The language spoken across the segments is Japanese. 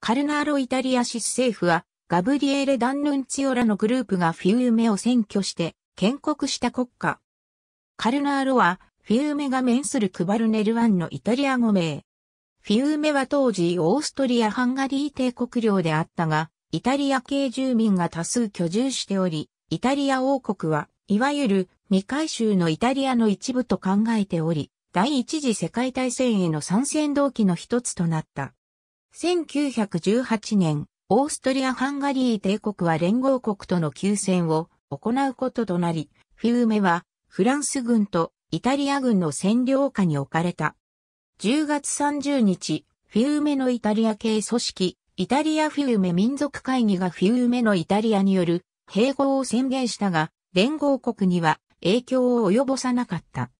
カルナーロ・イタリア市政府は、ガブリエーレ・ダンヌンツィオラのグループがフィウメを占拠して、建国した国家。カルナーロは、フィウメが面するクバルネル湾のイタリア語名。フィウメは当時オーストリア・ハンガリー帝国領であったが、イタリア系住民が多数居住しており、イタリア王国は、いわゆる未回収のイタリアの一部と考えており、第一次世界大戦への参戦動機の一つとなった。1918年、オーストリア・ハンガリー帝国は連合国との休戦を行うこととなり、フィウメはフランス軍とイタリア軍の占領下に置かれた。10月30日、フィウメのイタリア系組織、イタリアフィウメ民族会議がフィウメのイタリアによる併合を宣言したが、連合国には影響を及ぼさなかった。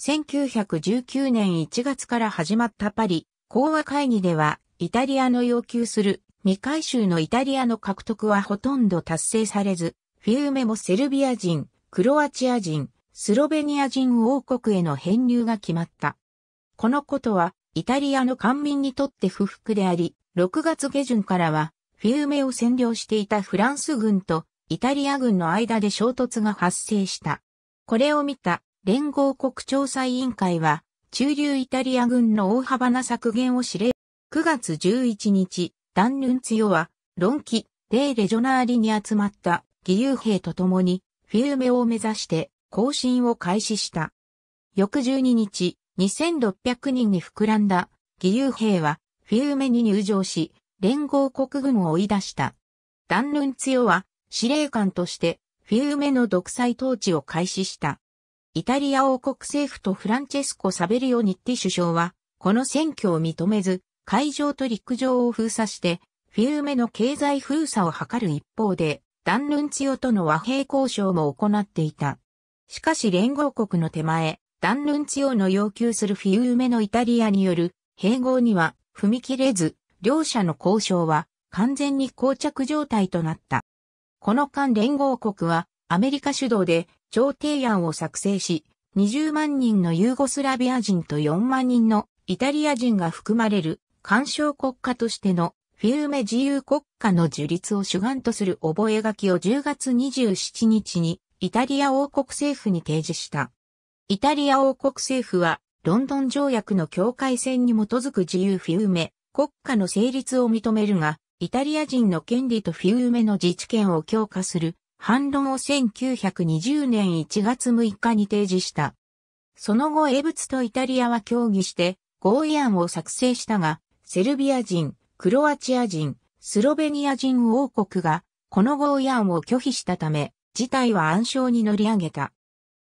1919年1月から始まったパリ講和会議ではイタリアの要求する未回収のイタリアの獲得はほとんど達成されず、フィウメもセルビア人、クロアチア人、スロベニア人王国への編入が決まった。このことは、イタリアの官民にとって不服であり、6月下旬からは、フィウメを占領していたフランス軍とイタリア軍の間で衝突が発生した。これを見た連合国調査委員会は、中流イタリア軍の大幅な削減を指令9月11日、ダンヌンツヨは、論キ、デーレジョナーリに集まった義勇兵と共に、フィウメを目指して、行進を開始した。翌12日、2600人に膨らんだ義勇兵は、フィウメに入場し、連合国軍を追い出した。ダンヌンツヨは、司令官として、フィウメの独裁統治を開始した。イタリア王国政府とフランチェスコ・サベリオ・ニッティ首相は、この選挙を認めず、海上と陸上を封鎖して、フィウメの経済封鎖を図る一方で、ダンヌンチオとの和平交渉も行っていた。しかし連合国の手前、ダンヌンチオの要求するフィウメのイタリアによる併合には踏み切れず、両者の交渉は完全に膠着状態となった。この間連合国はアメリカ主導で調停案を作成し、20万人のユーゴスラビア人と4万人のイタリア人が含まれる干渉国家としてのフィウメ自由国家の樹立を主眼とする覚書を10月27日にイタリア王国政府に提示した。イタリア王国政府はロンドン条約の境界線に基づく自由フィウメ国家の成立を認めるが、イタリア人の権利とフィウメの自治権を強化する反論を1920年1月6日に提示した。その後、英仏とイタリアは協議して合意案を作成したが、セルビア人、クロアチア人、スロベニア人王国が、この合意案を拒否したため、事態は暗礁に乗り上げた。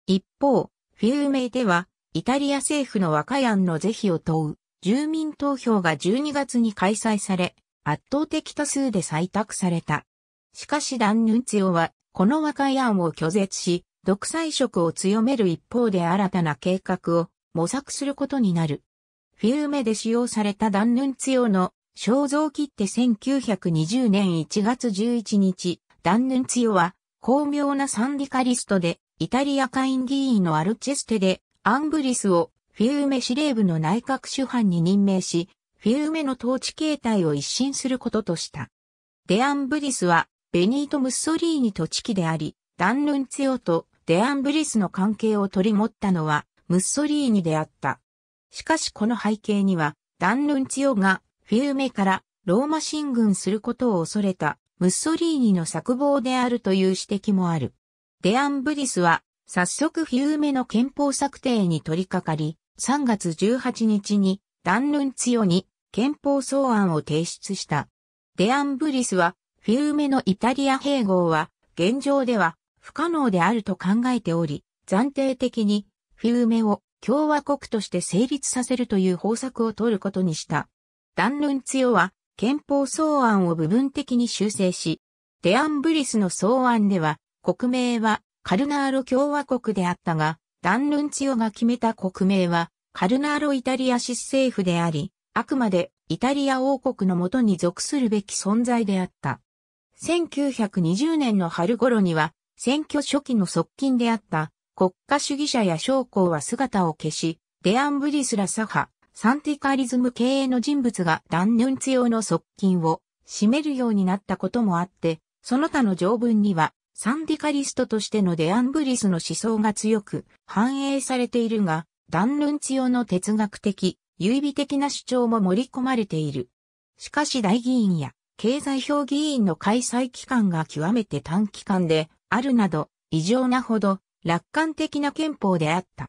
一方、フィウメイでは、イタリア政府の和解案の是非を問う、住民投票が12月に開催され、圧倒的多数で採択された。しかしダンヌンツィオは、この和解案を拒絶し、独裁色を強める一方で新たな計画を模索することになる。フィウメで使用されたダンヌンツィオの肖像切手1920年1月11日、ダンヌンツィオは巧妙なサンディカリストでイタリア下院議員のアルチェステでアンブリスをフィウメ司令部の内閣主犯に任命し、フィウメの統治形態を一新することとした。デアンブリスはベニート・ムッソリーニと地記であり、ダンヌンツィオとデアンブリスの関係を取り持ったのはムッソリーニであった。しかしこの背景には、ダンルンツィオがフィウメからローマ進軍することを恐れたムッソリーニの策謀であるという指摘もある。デアンブリスは早速フィウメの憲法策定に取り掛かり、3月18日にダンルンツィオに憲法草案を提出した。デアンブリスはフィウメのイタリア併合は現状では不可能であると考えており、暫定的にフィウメを共和国として成立させるという方策を取ることにした。ダンルンツヨは憲法草案を部分的に修正し、デアンブリスの草案では、国名はカルナーロ共和国であったが、ダンルンツヨが決めた国名は、カルナーロイタリア市政府であり、あくまでイタリア王国のもとに属するべき存在であった。1920年の春頃には、選挙初期の側近であった国家主義者や将校は姿を消し、デアンブリスラ左派、サンティカリズム経営の人物が断念ツ用の側近を占めるようになったこともあって、その他の条文には、サンディカリストとしてのデアンブリスの思想が強く反映されているが、ダンヌンツ用の哲学的、優美的な主張も盛り込まれている。しかし大議員や経済評議員の開催期間が極めて短期間であるなど、異常なほど楽観的な憲法であった。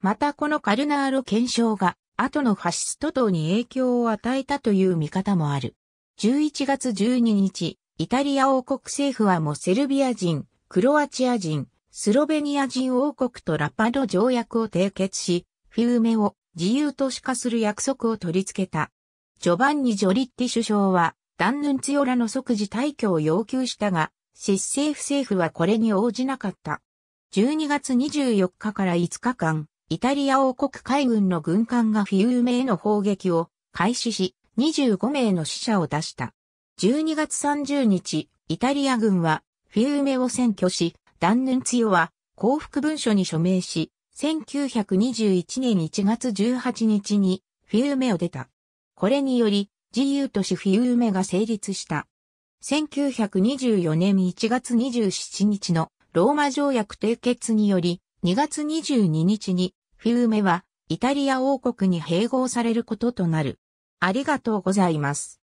またこのカルナーロ憲章が後のファシスト党に影響を与えたという見方もある。11月12日、イタリア王国政府はもうセルビア人、クロアチア人、スロベニア人王国とラパド条約を締結し、フィウメを自由都市化する約束を取り付けた。ジョバンニ・ジョリッティ首相は、ダンヌンツヨラの即時退去を要求したが、執政府政府はこれに応じなかった。12月24日から5日間、イタリア王国海軍の軍艦がフィウーメへの砲撃を開始し、25名の死者を出した。12月30日、イタリア軍はフィウーメを占拠し、ダンヌンツは降伏文書に署名し、1921年1月18日にフィウーメを出た。これにより、自由都市フィウーメが成立した。1924年1月27日のローマ条約締結により、2月22日に、フィウメは、イタリア王国に併合されることとなる。ありがとうございます。